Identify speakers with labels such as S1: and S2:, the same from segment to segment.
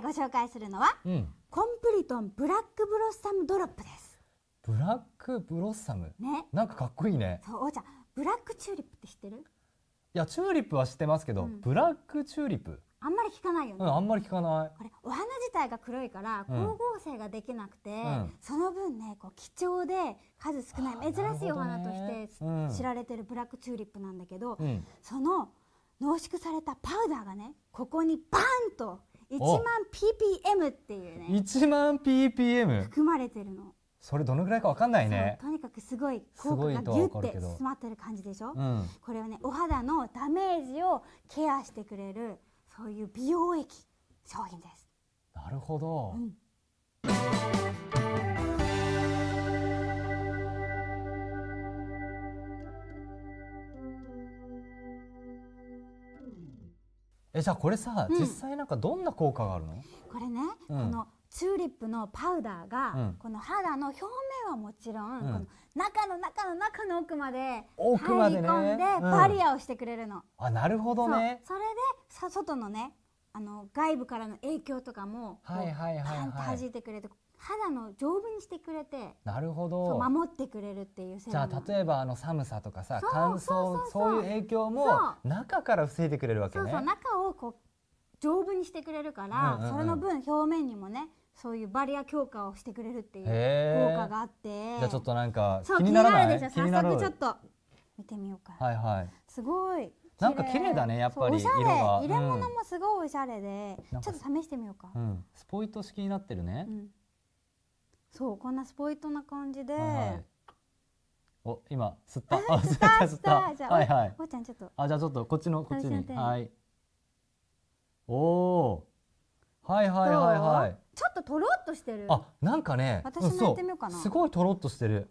S1: 回ご紹介するのは、うん、コンプリトンブラックブロッサムドロップです
S2: ブラックブロッサムねなんかかっこいいね
S1: そうおうちゃんブラックチューリップって知ってるい
S2: やチューリップは知ってますけど、うん、ブラックチューリップ
S1: あんまり聞かないよね、うん、
S2: あんまり聞かないこれ
S1: お花自体が黒いから光合成ができなくて、うん、その分ねこう貴重で数少ない珍しいお花として知られてるブラックチューリップなんだけど、うん、その濃縮されたパウダーがねここにバーンと1万 ppm っていうね
S2: 1万 ppm
S1: 含まれてるの
S2: それどのぐらいかわかんないね
S1: とにかくすごい効果がギュッて詰まってる感じでしょ、うん、これはねお肌のダメージをケアしてくれるそういう美容液商
S2: 品ですなるほど、うんえじゃあこれさ、実際なんかどんな効果があるの
S1: これね、このチューリップのパウダーが、この肌の表面はもちろん、この中の中の中の奥まで入り込んで、バリアをしてくれるの、
S2: あなるほどね
S1: それでさ外のねあの外部からの影響とかもはいはいはい、はい、パンっ弾いてくれて肌の丈夫にしてくれて
S2: なるほど守
S1: ってくれるっていうじゃあ
S2: 例えばあの寒さとかさ乾燥そういう影響も中から防いでくれるわけねそうそう
S1: 中をこう丈夫にしてくれるから、うんうんうん、それの分表面にもねそういうバリア強化をしてくれるっていう効果があってじゃあち
S2: ょっとなんか気にならないそう気になるでしょ早速
S1: ちょっと見てみようかはいはいすごいなんか綺麗だねやっぱりおしゃれ入れ物もすごいおしゃれで、うん、ちょっと試してみようか、う
S2: ん、スポイト式になってるね、うん
S1: そうこんなスポイトな感じで、はい
S2: お今 吸った。吸った吸った。あ、はいはい、おちゃんちょっと。あじゃあちょっとこっちのこっちに。はい。おお。はいはいはいはい。ちょっととろっとしてる。あなんかね。私もやってみようかな。すごいとろっとしてる。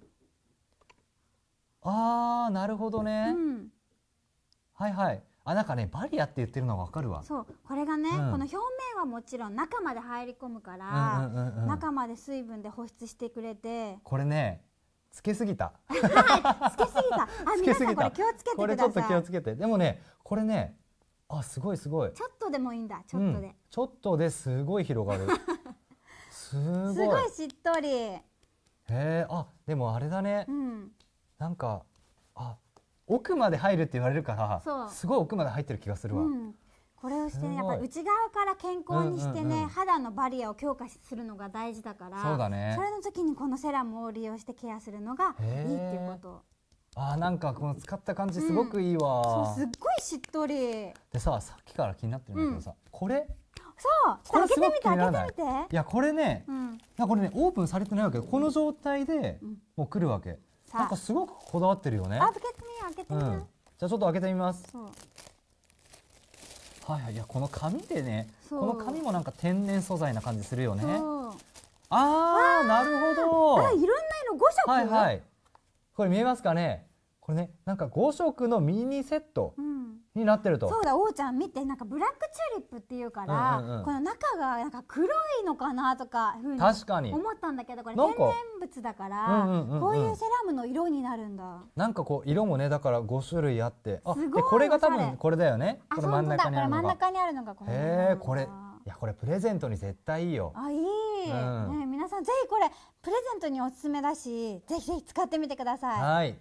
S2: ああなるほどね。うん、はいはい。あなんかねバリアって言ってるのがわかるわそ
S1: うこれがね、うん、この表面はもちろん中まで入り込むから、うんうんうん、中まで水分で保湿してくれて
S2: これねつけすぎたつけすぎたあ皆さんこれ気をつけてこれちょっと気をつけてでもねこれねあすごいすごいちょっ
S1: とでもいいんだちょっとで、うん、
S2: ちょっとですごい広がる すごいすごい
S1: しっとりへ
S2: えあでもあれだね、うん、なんかあ奥まで入るって言われるからすごい奥まで入ってる気がするわ、う
S1: ん、これをしてねやっぱ内側から健康にしてね、うんうんうん、肌のバリアを強化するのが大事だからそうだ、ね、それの時にこのセラムを利用してケアするのがいいっていうこと
S2: あーなんかこの使った感じすごくいいわ、うん、そうすっ
S1: ごいしっとり
S2: でささっきから気になってるんだけどさ、これ
S1: そうちょっと開けてみて開けてみてい
S2: やこれね、うん、なこれねオープンされてないわけこの状態でもう来るわけ、なんかすごくこだわってるよね。あ、つけて開けてみな、うん、じゃあちょっと開けてみますはいはいいやこの紙でねこの紙もなんか天然素材な感じするよねああなるほどあいろんな色5色はいはいこれ見えますかねこれねなんか5色のミニセットになってると、うん、そうだ
S1: おうちゃん見てなんかブラックチューリップっていうから、うんうんうん、この中がなんか黒いのかなとか確かに思ったんだけどこれ天然物だから、うんうん、こういうセラムの色になるんだ
S2: なんかこう色もねだから5種類あってあすごいこれが多分これだよねこの真ん中にあるのが真ん中に
S1: あるのがこへえこ
S2: れいやこれプレゼントに絶対いいよあ
S1: いい、うん、ね皆さんぜひこれプレゼントにおすすめだしぜひぜひ使ってみてくださいは
S2: い